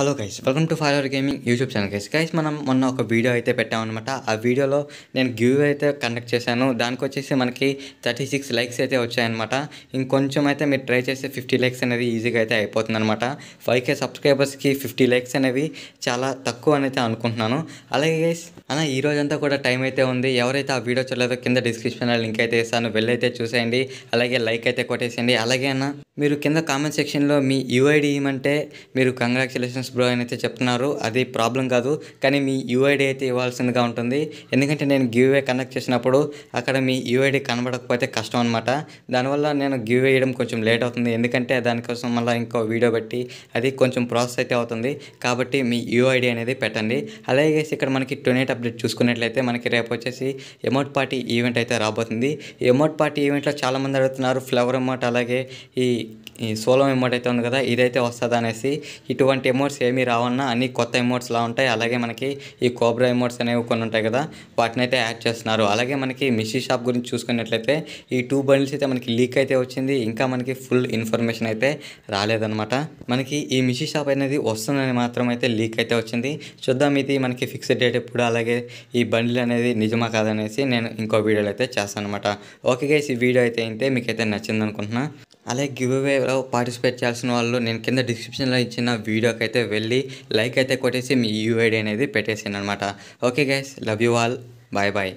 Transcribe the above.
hello guys welcome to follower gaming YouTube channel guys guys మనం మొన్న ఒక video అయితే పెట్టామన్నమాట ఆ వీడియోలో నేను గివ్ అయితే కండక్ట్ చేశాను దానికి వచ్చేసి మనకి థర్టీ సిక్స్ లైక్స్ అయితే వచ్చాయన్నమాట ఇంకొంచెం అయితే మీరు ట్రై చేస్తే ఫిఫ్టీ లైక్స్ అనేది ఈజీగా అయితే అయిపోతుందన్నమాట ఫైవ్ కే సబ్స్క్రైబర్స్కి ఫిఫ్టీ లైక్స్ అనేవి చాలా తక్కువ అని అయితే అనుకుంటున్నాను అలాగే గైస్ అన్న ఈ రోజంతా కూడా టైం అయితే ఉంది ఎవరైతే ఆ వీడియో చూడలేదో కింద డిస్క్రిప్షన్లో లింక్ అయితే ఇస్తాను వెళ్ళైతే చూసేయండి అలాగే లైక్ అయితే కొట్టేసేయండి అలాగే అన్న మీరు కింద కామెంట్ సెక్షన్లో మీ యూఐడి ఏమంటే మీరు కంగ్రాచులేషన్స్ బ్రో అని అయితే చెప్తున్నారు అది ప్రాబ్లం కాదు కానీ మీ యూఐడి అయితే ఇవ్వాల్సిందిగా ఉంటుంది ఎందుకంటే నేను గివ్వే కనెక్ట్ చేసినప్పుడు అక్కడ మీ యూఐడి కనబడకపోతే కష్టం అనమాట దానివల్ల నేను గివ్ వేయడం కొంచెం లేట్ అవుతుంది ఎందుకంటే దానికోసం మళ్ళీ ఇంకో వీడియో పెట్టి అది కొంచెం ప్రాసెస్ అయితే అవుతుంది కాబట్టి మీ యూఐడి అనేది పెట్టండి అలాగే ఇక్కడ మనకి టొనేట్ అప్డేట్ చూసుకున్నట్లయితే మనకి రేపు వచ్చేసి ఎమౌట్ పార్టీ ఈవెంట్ అయితే రాబోతుంది ఎమౌట్ పార్టీ ఈవెంట్లో చాలామంది అడుగుతున్నారు ఫ్లవర్ ఎమోట్ అలాగే ఈ ఈ సోలో ఎమోట్ అయితే ఉంది కదా ఇదైతే వస్తుంది అనేసి ఇటువంటి ఎమౌంట్స్ ఏమీ రావన్నా అన్ని కొత్త ఎమోట్స్లా ఉంటాయి అలాగే మనకి ఈ కోబ్రా ఎమోట్స్ అనేవి కొన్ని ఉంటాయి కదా వాటిని అయితే యాడ్ చేస్తున్నారు అలాగే మనకి మిషీ షాప్ గురించి చూసుకున్నట్లయితే ఈ టూ బండిల్స్ అయితే మనకి లీక్ అయితే వచ్చింది ఇంకా మనకి ఫుల్ ఇన్ఫర్మేషన్ అయితే రాలేదన్నమాట మనకి ఈ మిషి షాప్ అనేది వస్తుందని మాత్రం అయితే లీక్ అయితే వచ్చింది చూద్దాం ఇది మనకి ఫిక్స్డ్ డేట్ ఎప్పుడు అలాగే ఈ బండిల్ అనేది నిజమా కాదనేసి నేను ఇంకో వీడియోలో అయితే చేస్తాను అనమాట ఓకే గైస్ ఈ వీడియో అయితే అయితే మీకైతే నచ్చింది అనుకుంటున్నాను అలాగే గివ్ అవేలో పార్టిసిపేట్ చేయాల్సిన వాళ్ళు నేను కింద డిస్క్రిప్షన్లో ఇచ్చిన వీడియోకి అయితే వెళ్ళి లైక్ అయితే కొట్టేసి మీ యూఐడి అనేది పెట్టేసాను అనమాట okay guys love you all bye bye